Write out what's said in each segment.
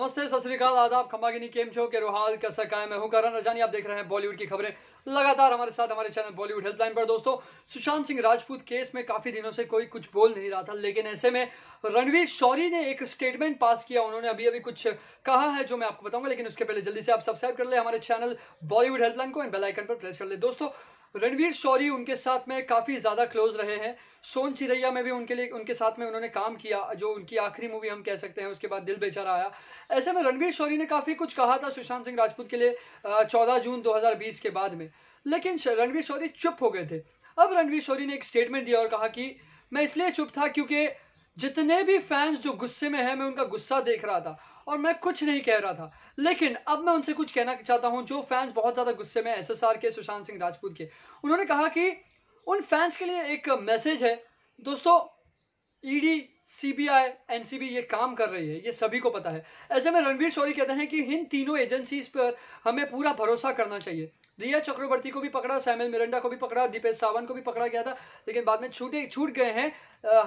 नमस्ते सत आदाब खम्बागिनी केम छो के रोहाल कैसा कायम मैं हूं करण रजानी आप देख रहे हैं बॉलीवुड की खबरें लगातार हमारे साथ हमारे चैनल बॉलीवुड हेल्पलाइन पर दोस्तों सुशांत सिंह राजपूत केस में काफी दिनों से कोई कुछ बोल नहीं रहा था लेकिन ऐसे में रणवीर शौरी ने एक स्टेटमेंट पास किया उन्होंने अभी अभी कुछ कहा है जो मैं आपको बताऊंगा लेकिन उसके पहले जल्दी से आप सब्सक्राइब कर ले हमारे चैनल बॉलीवुड हेल्पलाइन को एंड बेलाइकन पर प्रेस कर ले दोस्तों रणवीर शौरी उनके साथ में काफ़ी ज़्यादा क्लोज रहे हैं सोन चिरैया में भी उनके लिए उनके साथ में उन्होंने काम किया जो उनकी आखिरी मूवी हम कह सकते हैं उसके बाद दिल बेचारा आया ऐसे में रणवीर शौरी ने काफ़ी कुछ कहा था सुशांत सिंह राजपूत के लिए चौदह जून दो के बाद में लेकिन रणवीर शौरी चुप हो गए थे अब रणवीर शौरी ने एक स्टेटमेंट दिया और कहा कि मैं इसलिए चुप था क्योंकि जितने भी फैंस जो गुस्से में हैं मैं उनका गुस्सा देख रहा था और मैं कुछ नहीं कह रहा था लेकिन अब मैं उनसे कुछ कहना चाहता हूं जो फैंस बहुत ज्यादा गुस्से में एसएसआर के सुशांत सिंह राजपूत के उन्होंने कहा कि उन फैंस के लिए एक मैसेज है दोस्तों ईडी सीबीआई एनसीबी ये काम कर रही है ये सभी को पता है ऐसे में रणवीर शौरी कहते हैं कि इन तीनों एजेंसीज पर हमें पूरा भरोसा करना चाहिए रिया चक्रवर्ती को भी पकड़ा सैमिल मिरंडा को भी पकड़ा दीपेश सावन को भी पकड़ा गया था लेकिन बाद में छूटे छूट गए हैं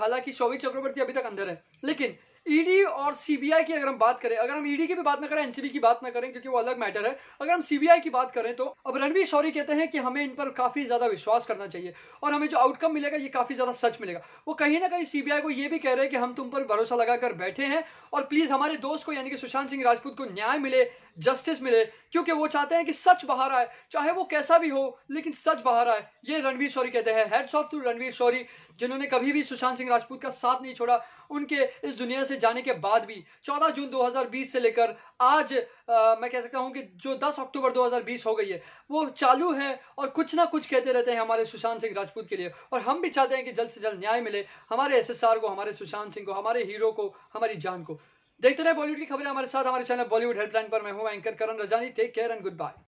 हालांकि शौविक चक्रवर्ती अभी तक अंदर है लेकिन ईडी e और सीबीआई की अगर हम बात करें अगर हम ईडी e की भी बात ना करें एनसीबी की बात ना करें क्योंकि वो अलग मैटर है अगर हम सीबीआई की बात करें तो अब रणवीर शौरी कहते हैं कि हमें इन पर काफी ज्यादा विश्वास करना चाहिए और हमें जो आउटकम मिलेगा ये काफी ज्यादा सच मिलेगा वो कहीं ना कहीं सीबीआई को ये भी कह रहे हैं कि हम तुम पर भरोसा लगाकर बैठे हैं और प्लीज हमारे दोस्त को यानी कि सुशांत सिंह राजपूत को न्याय मिले जस्टिस मिले क्योंकि वो चाहते हैं कि सच बाहर आए चाहे वो कैसा भी हो लेकिन सच बाहर आए ये रणवीर शौरी कहते हैं hats off to Ranveer Shorey जिन्होंने कभी भी सुशांत सिंह राजपूत का साथ नहीं छोड़ा उनके इस दुनिया से से जाने के बाद भी 14 जून 2020 से लेकर आज आ, मैं कह सकता हूं कि जो 10 अक्टूबर 2020 हो गई है वो चालू है और कुछ ना कुछ कहते रहते हैं हमारे सुशांत सिंह राजपूत के लिए और हम भी चाहते हैं कि जल्द से जल्द न्याय मिले हमारे एस को हमारे सुशांत सिंह को हमारे हीरो को हमारी जान को देखते रहे बॉलीवुड की खबरें हमारे साथ हमारे चैनल बॉलीवुड हेल्पलाइन पर मैं हूं anchor Karan Rajani take care and good bye